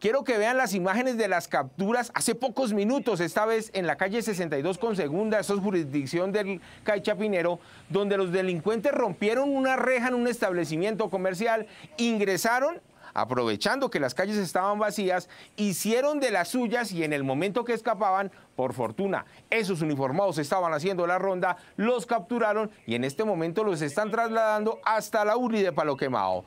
Quiero que vean las imágenes de las capturas hace pocos minutos, esta vez en la calle 62 con segunda, eso es jurisdicción del CAI Chapinero, donde los delincuentes rompieron una reja en un establecimiento comercial, ingresaron aprovechando que las calles estaban vacías, hicieron de las suyas y en el momento que escapaban, por fortuna, esos uniformados estaban haciendo la ronda, los capturaron y en este momento los están trasladando hasta la URI de Paloquemao.